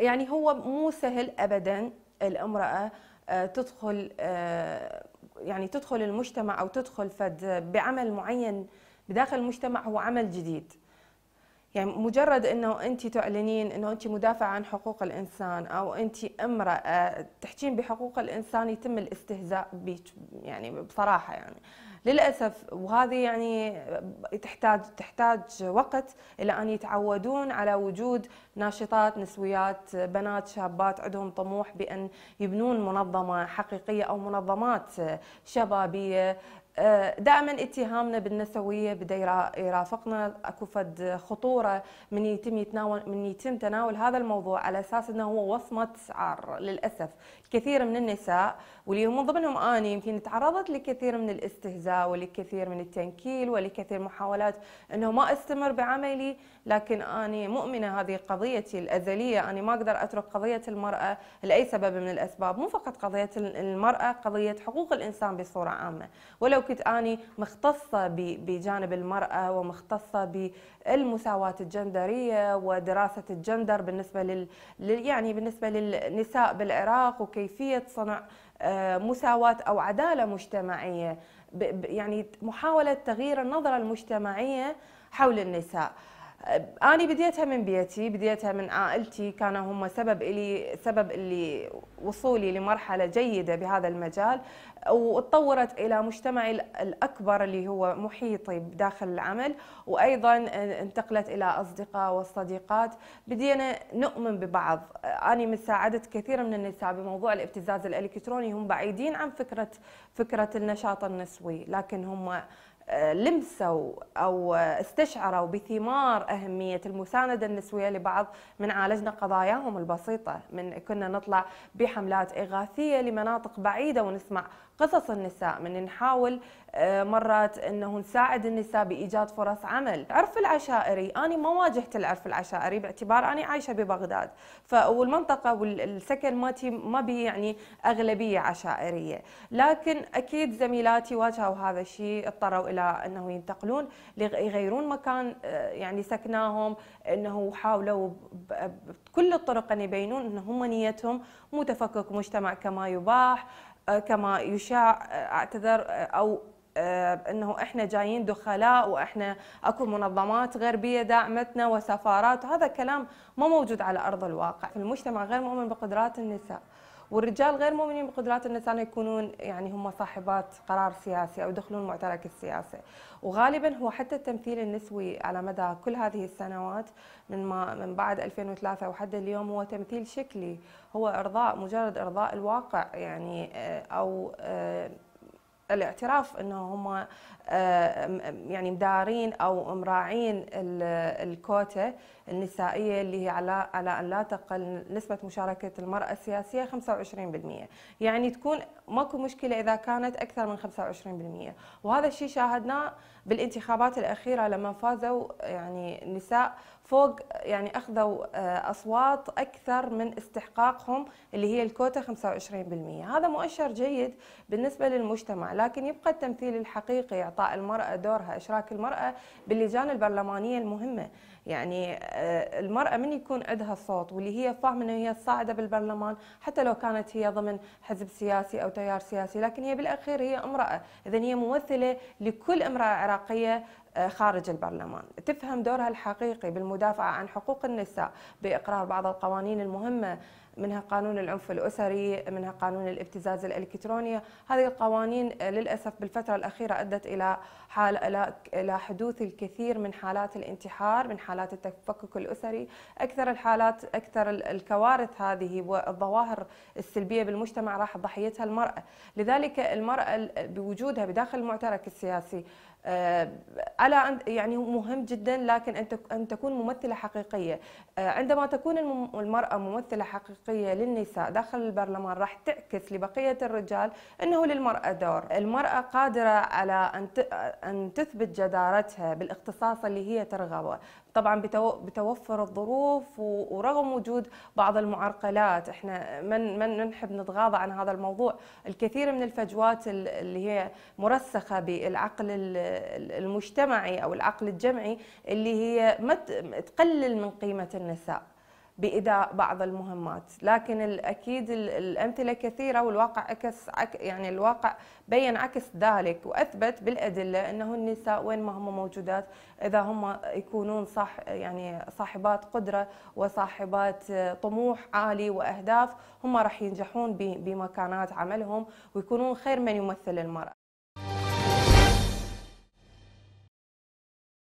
يعني هو مو سهل ابدا الامراه آه، تدخل آه، يعني تدخل المجتمع او تدخل فد بعمل معين بداخل المجتمع هو عمل جديد يعني مجرد انه انت تعلنين انه انت مدافعه عن حقوق الانسان او انت امراه تحكين بحقوق الانسان يتم الاستهزاء بك يعني بصراحه يعني للاسف وهذه يعني تحتاج تحتاج وقت الى ان يتعودون على وجود ناشطات نسويات بنات شابات عندهم طموح بان يبنون منظمه حقيقيه او منظمات شبابيه آه، دائما اتهامنا بالنسويه بدا يرافقنا اكو فد خطوره من يتم يتناول من يتم تناول هذا الموضوع على اساس انه هو وصمه عار للاسف كثير من النساء واللي من ضمنهم اني يمكن تعرضت لكثير من الاستهزاء ولكثير من التنكيل ولكثير محاولات انه ما استمر بعملي لكن اني مؤمنه هذه قضيتي الازليه اني ما اقدر اترك قضيه المراه لاي سبب من الاسباب مو فقط قضيه المراه قضيه حقوق الانسان بصوره عامه ولو لو كنت أني مختصة بجانب المرأة ومختصة بالمساواة الجندرية ودراسة الجندر بالنسبة لل يعني بالنسبة للنساء بالعراق وكيفية صنع آه، مساواة أو عدالة مجتمعية يعني محاولة تغيير النظرة المجتمعية حول النساء أنا بديتها من بيتي بديتها من عائلتي كانوا هم سبب إلي سبب اللي وصولي لمرحلة جيدة بهذا المجال وتطورت إلى مجتمعي الأكبر اللي هو محيطي داخل العمل وأيضا انتقلت إلى أصدقاء والصديقات بدينا نؤمن ببعض أنا من ساعدت كثير من النساء بموضوع الابتزاز الإلكتروني هم بعيدين عن فكرة فكرة النشاط النسوي لكن هم لمسوا أو استشعروا بثمار أهمية المساندة النسوية لبعض من عالجنا قضاياهم البسيطة من كنا نطلع بحملات إغاثية لمناطق بعيدة ونسمع قصص النساء من نحاول آه، مرات انه نساعد النساء بايجاد فرص عمل، العرف العشائري انا ما واجهت العرف العشائري باعتبار اني عايشه ببغداد، والمنطقه والسكن ما ما بي يعني اغلبيه عشائريه، لكن اكيد زميلاتي واجهوا هذا الشيء اضطروا الى انه ينتقلون يغيرون مكان آه، يعني سكناهم انه حاولوا بكل الطرق ان يبينون ان هم نيتهم مو تفكك مجتمع كما يباح آه، كما يشاع آه، اعتذر او انه احنا جايين دخلاء واحنا اكو منظمات غربيه داعمتنا وسفارات هذا كلام ما موجود على ارض الواقع المجتمع غير مؤمن بقدرات النساء والرجال غير مؤمنين بقدرات النساء يكونون يعني هم صاحبات قرار سياسي او يدخلون معترك السياسه وغالبا هو حتى التمثيل النسوي على مدى كل هذه السنوات من ما من بعد 2003 وحتى اليوم هو تمثيل شكلي هو ارضاء مجرد ارضاء الواقع يعني آه، او آه، الاعتراف انه هم آه، يعني مدارين او مراعين الكوتا النسائيه اللي هي على على ان لا تقل نسبه مشاركه المراه السياسيه 25% يعني تكون ماكو مشكله اذا كانت اكثر من 25% وهذا الشيء شاهدناه بالانتخابات الاخيره لما فازوا يعني نساء فوق يعني أخذوا آه، أصوات أكثر من استحقاقهم اللي هي الكوتا 25% هذا مؤشر جيد بالنسبة للمجتمع لكن يبقى التمثيل الحقيقي إعطاء المرأة دورها إشراك المرأة باللجان البرلمانية المهمة يعني آه، المرأة من يكون عندها صوت واللي هي فاهمة أنه هي الصاعدة بالبرلمان حتى لو كانت هي ضمن حزب سياسي أو تيار سياسي لكن هي بالأخير هي امرأة إذا هي ممثلة لكل امرأة عراقية آه، خارج البرلمان تفهم دورها الحقيقي بالمدافعة عن حقوق النساء بإقرار بعض القوانين المهمة منها قانون العنف الأسري منها قانون الابتزاز الإلكتروني هذه القوانين آه، للأسف بالفترة الأخيرة أدت إلى حال إلى حدوث الكثير من حالات الانتحار من حالات التفكك الأسري أكثر الحالات أكثر الكوارث هذه والظواهر السلبية بالمجتمع راح ضحيتها المرأة لذلك المرأة بوجودها بداخل المعترك السياسي على آه، يعني مهم جدا لكن أن تكون ممثلة حقيقية آه، عندما تكون المرأة ممثلة حقيقية للنساء داخل البرلمان راح تعكس لبقية الرجال أنه للمرأة دور المرأة قادرة على أن تثبت جدارتها بالاختصاص اللي هي ترغبه طبعا بتوفر الظروف ورغم وجود بعض المعرقلات احنا من من نحب نتغاضى عن هذا الموضوع الكثير من الفجوات اللي هي مرسخه بالعقل المجتمعي او العقل الجمعي اللي هي ما تقلل من قيمه النساء باداء بعض المهمات لكن الاكيد الامثله كثيره والواقع عكس يعني الواقع بين عكس ذلك واثبت بالادله انه النساء وين ما هم موجودات اذا هم يكونون صح يعني صاحبات قدره وصاحبات طموح عالي واهداف هم راح ينجحون بمكانات عملهم ويكونون خير من يمثل المراه